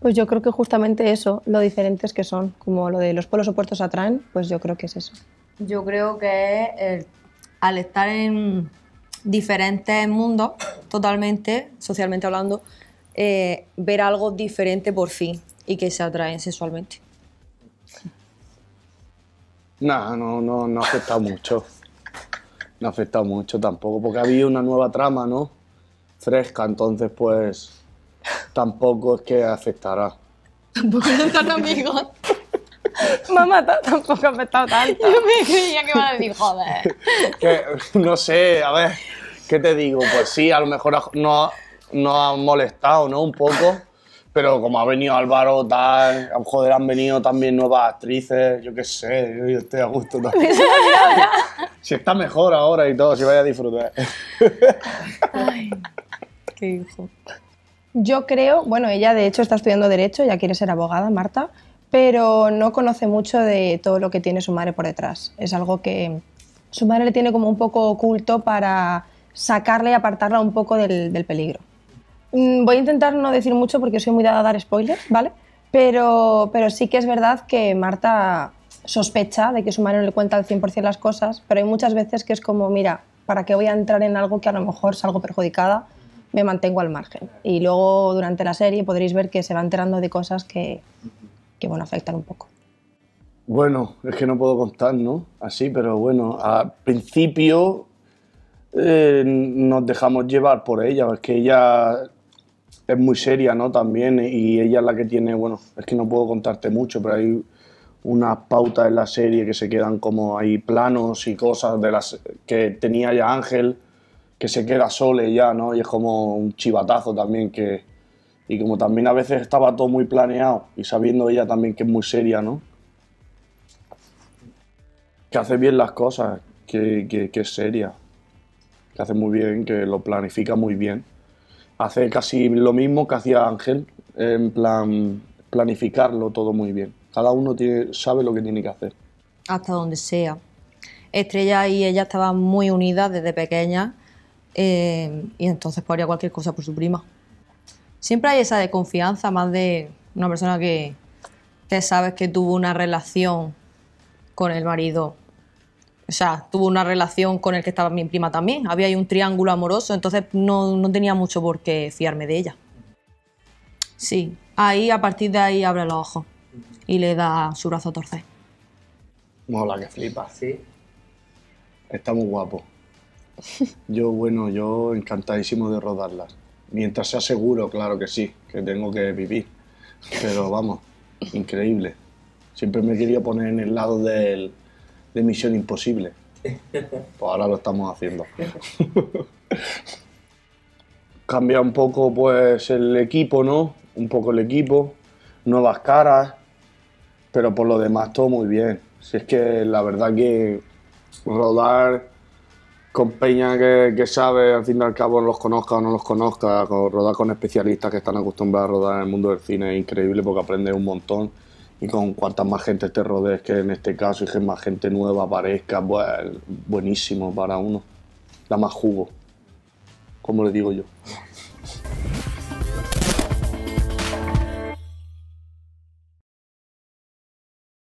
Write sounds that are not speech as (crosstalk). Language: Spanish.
Pues yo creo que justamente eso, lo diferentes que son, como lo de los polos puertos atraen, pues yo creo que es eso. Yo creo que al estar en diferentes mundos, totalmente, socialmente hablando, eh, ver algo diferente por fin y que se atraen sexualmente. No, no, no, no afecta mucho. No ha afectado mucho tampoco, porque ha habido una nueva trama, ¿no? Fresca, entonces pues tampoco es que afectará. Tampoco tan amigo (laughs) Mamá, tampoco ha afectado tanto. Yo me creía que me a decir, joder. (laughs) que, no sé, a ver, ¿qué te digo? Pues sí, a lo mejor no, no ha molestado, ¿no? Un poco. Pero como ha venido Álvaro, tal, joder, han venido también nuevas actrices, yo qué sé, yo estoy a gusto también. (laughs) si está mejor ahora y todo, si vaya a disfrutar. Ay, qué hijo. Yo creo, bueno, ella de hecho está estudiando Derecho, ya quiere ser abogada, Marta, pero no conoce mucho de todo lo que tiene su madre por detrás. Es algo que su madre le tiene como un poco oculto para sacarle y apartarla un poco del, peligro. Mm, voy a intentar no decir mucho porque soy muy dada a dar spoilers, ¿vale? Pero, pero sí que es verdad que Marta sospecha de que su marido le cuenta al 100% las cosas, pero hay muchas veces que es como, mira, ¿para qué voy a entrar en algo que a lo mejor salgo perjudicada? Me mantengo al margen. Y luego durante la serie podréis ver que se va enterando de cosas que, que bueno, afectan un poco. Bueno, es que no puedo contar, ¿no? Así, pero bueno, al principio eh, nos dejamos llevar por ella, es que ella es muy seria, ¿no? También, y ella es la que tiene, bueno, es que no puedo contarte mucho, pero hay unas pautas en la serie que se quedan como ahí planos y cosas de las que tenía ya Ángel, que se queda Sole ya, ¿no? Y es como un chivatazo también que... Y como también a veces estaba todo muy planeado y sabiendo ella también que es muy seria, ¿no? Que hace bien las cosas, que, que es seria, que hace muy bien, que lo planifica muy bien. Hace casi lo mismo que hacía Ángel, en plan planificarlo todo muy bien. Cada uno sabe lo que tiene que hacer. Hasta donde sea. Estrella y ella estaban muy unidas desde pequeña eh, y entonces podría pues, cualquier cosa por su prima. Siempre hay esa desconfianza más de una persona que, que sabes que tuvo una relación con el marido o sea, tuvo una relación con el que estaba mi prima también. Había ahí un triángulo amoroso, entonces no, no, tenía mucho por qué fiarme de ella. Sí, ahí a partir de ahí abre los ojos y le da su brazo a torcer. Mola, que flipa. Sí. Está muy guapo. (laughs) Yo, bueno, yo encantadísimo de rodarlas. Mientras sea seguro, claro que sí, que tengo que vivir. Pero vamos, increíble. Siempre me quería poner en el lado del, de Misión Imposible. Pues ahora lo estamos haciendo. (laughs) Cambia un poco pues el equipo, ¿no? Un poco el equipo, nuevas caras, pero por lo demás, todo muy bien. Si es que la verdad que rodar con peña que, que sabe, al fin y al cabo, los conozca o no los conozca, rodar con especialistas que están acostumbrados a rodar en el mundo del cine es increíble porque aprendes un montón. Y con cuantas más gente te rodees, que en este caso, y que más gente nueva aparezca, pues buenísimo para uno. Da más jugo, como le digo yo.